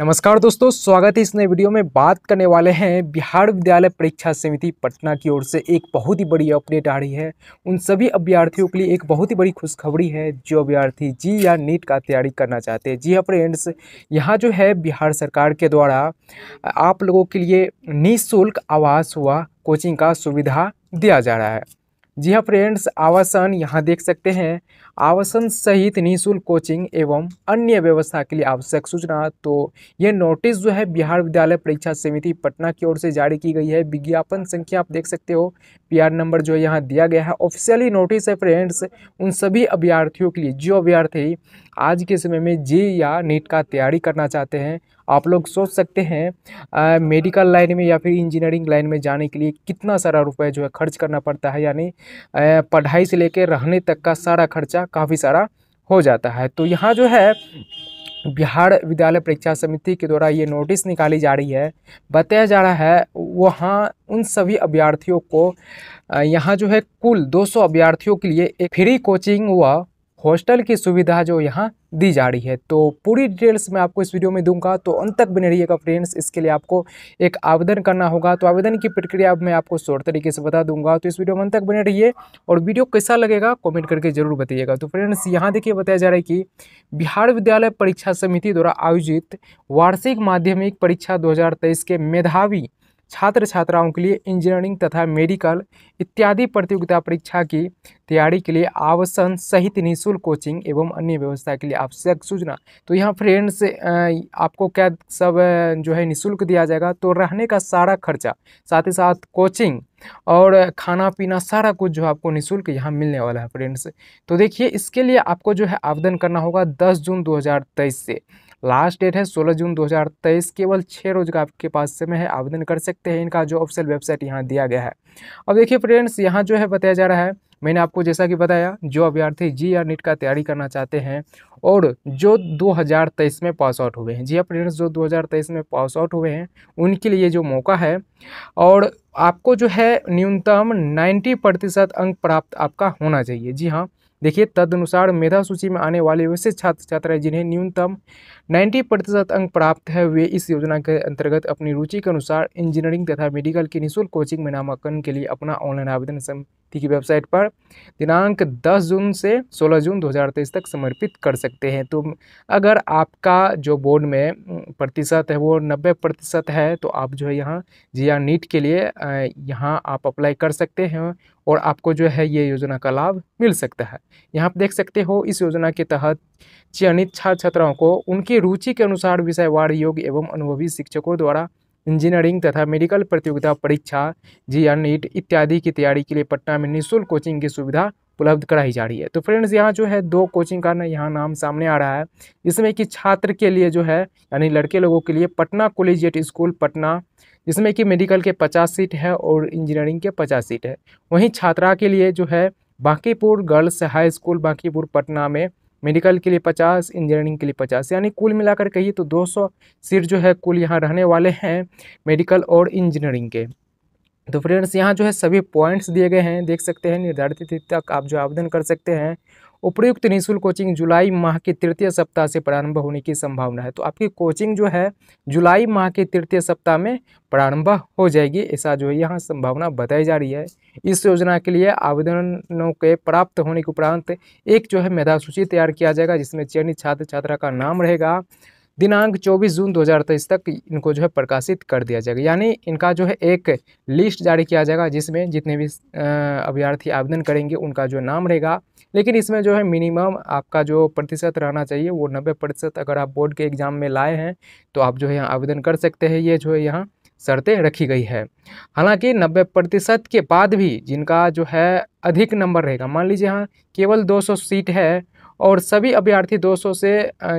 नमस्कार दोस्तों स्वागत है इस नए वीडियो में बात करने वाले हैं बिहार विद्यालय परीक्षा समिति पटना की ओर से एक बहुत ही बड़ी अपडेट आ रही है उन सभी अभ्यर्थियों के लिए एक बहुत ही बड़ी खुशखबरी है जो अभ्यर्थी जी या नीट का तैयारी करना चाहते हैं जी हाँ फ्रेंड्स यहाँ जो है बिहार सरकार के द्वारा आप लोगों के लिए निःशुल्क आवास हुआ कोचिंग का सुविधा दिया जा रहा है जी हाँ फ्रेंड्स आवासन यहाँ देख सकते हैं आवासन सहित निःशुल्क कोचिंग एवं अन्य व्यवस्था के लिए आवश्यक सूचना तो यह नोटिस जो है बिहार विद्यालय परीक्षा समिति पटना की ओर से जारी की गई है विज्ञापन संख्या आप देख सकते हो पीआर नंबर जो है यहाँ दिया गया है ऑफिशियली नोटिस है फ्रेंड्स उन सभी अभ्यार्थियों के लिए जो अभ्यार्थी आज के समय में जे या नीट का तैयारी करना चाहते हैं आप लोग सोच सकते हैं मेडिकल लाइन में या फिर इंजीनियरिंग लाइन में जाने के लिए कितना सारा रुपये जो है खर्च करना पड़ता है यानी पढ़ाई से लेकर रहने तक का सारा खर्चा काफ़ी सारा हो जाता है तो यहाँ जो है बिहार विद्यालय परीक्षा समिति के द्वारा ये नोटिस निकाली जा रही है बताया जा रहा है वहाँ उन सभी अभ्यर्थियों को यहाँ जो है कुल 200 अभ्यर्थियों के लिए एक फ्री कोचिंग व हॉस्टल की सुविधा जो यहाँ दी जा रही है तो पूरी डिटेल्स मैं आपको इस वीडियो में दूंगा तो अंत तक बने रहिएगा फ्रेंड्स इसके लिए आपको एक आवेदन करना होगा तो आवेदन की प्रक्रिया अब मैं आपको शोर तरीके से बता दूंगा तो इस वीडियो में अंत तक बने रहिए और वीडियो कैसा लगेगा कमेंट करके जरूर बताइएगा तो फ्रेंड्स यहाँ देखिए बताया जा रहा है कि बिहार विद्यालय परीक्षा समिति द्वारा आयोजित वार्षिक माध्यमिक परीक्षा दो के मेधावी छात्र छात्राओं के लिए इंजीनियरिंग तथा मेडिकल इत्यादि प्रतियोगिता परीक्षा की तैयारी के लिए आवसन सहित निःशुल्क कोचिंग एवं अन्य व्यवस्था के लिए आवश्यक सूचना तो यहाँ फ्रेंड्स आपको क्या सब जो है निःशुल्क दिया जाएगा तो रहने का सारा खर्चा साथ ही साथ कोचिंग और खाना पीना सारा कुछ जो आपको निःशुल्क यहाँ मिलने वाला है फ्रेंड्स तो देखिए इसके लिए आपको जो है आवेदन करना होगा दस जून दो से लास्ट डेट है 16 जून 2023 केवल छः रोज का आपके पास समय है आवेदन कर सकते हैं इनका जो ऑफिशियल वेबसाइट यहाँ दिया गया है अब देखिए फ्रेंड्स यहाँ जो है बताया जा रहा है मैंने आपको जैसा कि बताया जो अभ्यर्थी जी या नीट का तैयारी करना चाहते हैं और जो 2023 में पास आउट हुए हैं जी फ्रेंड्स हाँ जो 2023 में पास आउट हुए हैं उनके लिए जो मौका है और आपको जो है न्यूनतम 90 प्रतिशत अंक प्राप्त आपका होना चाहिए जी हाँ देखिए तदनुसार मेधा सूची में आने वाले वैसे छात्र छात्राएं जिन्हें न्यूनतम 90 प्रतिशत अंक प्राप्त है वे इस योजना के अंतर्गत अपनी रुचि के अनुसार इंजीनियरिंग तथा मेडिकल की निःशुल्क कोचिंग में नामांकन के लिए अपना ऑनलाइन आवेदन थी की वेबसाइट पर दिनांक 10 जून से 16 जून 2023 तक समर्पित कर सकते हैं तो अगर आपका जो बोर्ड में प्रतिशत है वो 90 प्रतिशत है तो आप जो है यहाँ जी आर हाँ नीट के लिए यहाँ आप अप्लाई कर सकते हैं और आपको जो है ये योजना का लाभ मिल सकता है यहाँ आप देख सकते हो इस योजना के तहत चयनित छात्र छात्राओं को उनकी रुचि के अनुसार विषयवार योग्य एवं अनुभवी शिक्षकों द्वारा इंजीनियरिंग तथा मेडिकल प्रतियोगिता परीक्षा जी या नीट इत्यादि की तैयारी के लिए पटना में निःशुल्क कोचिंग की सुविधा उपलब्ध कराई जा रही है तो फ्रेंड्स यहाँ जो है दो कोचिंग का ना यहाँ नाम सामने आ रहा है जिसमें कि छात्र के लिए जो है यानी लड़के लोगों के लिए पटना कॉलेजिएट स्कूल पटना जिसमें कि मेडिकल के पचास सीट है और इंजीनियरिंग के पचास सीट है वहीं छात्रा के लिए जो है Bankipur girls high school Bankipur Patna में मेडिकल के लिए पचास इंजीनियरिंग के लिए पचास यानी कुल मिलाकर कहिए तो दो सौ सीट जो है कुल यहाँ रहने वाले हैं मेडिकल और इंजीनियरिंग के तो फ्रेंड्स यहाँ जो है सभी पॉइंट्स दिए गए हैं देख सकते हैं निर्धारित तिथि तक आप जो आवेदन कर सकते हैं उपयुक्त निःशुल्क कोचिंग जुलाई माह के तृतीय सप्ताह से प्रारंभ होने की संभावना है तो आपकी कोचिंग जो है जुलाई माह के तृतीय सप्ताह में प्रारंभ हो जाएगी ऐसा जो है यहाँ संभावना बताई जा रही है इस योजना के लिए आवेदनों के प्राप्त होने के उपरांत एक जो है मेधा सूची तैयार किया जाएगा जिसमें चयनित छात्र छात्रा का नाम रहेगा दिनांक 24 जून 2023 तक इनको जो है प्रकाशित कर दिया जाएगा यानी इनका जो है एक लिस्ट जारी किया जाएगा जिसमें जितने भी अभ्यर्थी आवेदन करेंगे उनका जो नाम रहेगा लेकिन इसमें जो है मिनिमम आपका जो प्रतिशत रहना चाहिए वो नब्बे प्रतिशत अगर आप बोर्ड के एग्ज़ाम में लाए हैं तो आप जो है यहाँ आवेदन कर सकते हैं ये जो है यहाँ शर्तें रखी गई है हालांकि 90 प्रतिशत के बाद भी जिनका जो है अधिक नंबर रहेगा मान लीजिए यहाँ केवल 200 सीट है और सभी अभ्यर्थी 200 से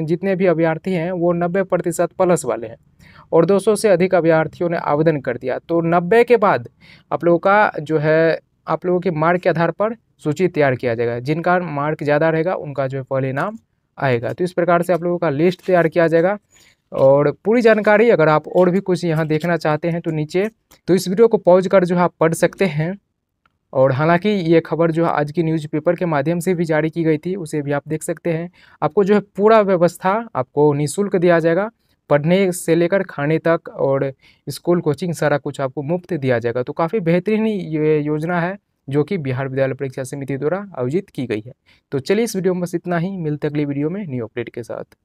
जितने भी अभ्यर्थी हैं वो 90 प्रतिशत प्लस वाले हैं और 200 से अधिक अभ्यर्थियों ने आवेदन कर दिया तो 90 के बाद आप लोगों का जो है आप लोगों के मार्क के आधार पर सूची तैयार किया जाएगा जिनका मार्क ज़्यादा रहेगा उनका जो है पहले नाम आएगा तो इस प्रकार से आप लोगों का लिस्ट तैयार किया जाएगा और पूरी जानकारी अगर आप और भी कुछ यहाँ देखना चाहते हैं तो नीचे तो इस वीडियो को पॉज कर जो है आप पढ़ सकते हैं और हालांकि ये खबर जो है आज की न्यूज़पेपर के माध्यम से भी जारी की गई थी उसे भी आप देख सकते हैं आपको जो है पूरा व्यवस्था आपको निःशुल्क दिया जाएगा पढ़ने से लेकर खाने तक और स्कूल कोचिंग सारा कुछ आपको मुफ्त दिया जाएगा तो काफ़ी बेहतरीन ये योजना है जो कि बिहार विद्यालय परीक्षा समिति द्वारा आयोजित की गई है तो चलिए इस वीडियो में बस इतना ही मिलते अगली वीडियो में न्यू अपडेट के साथ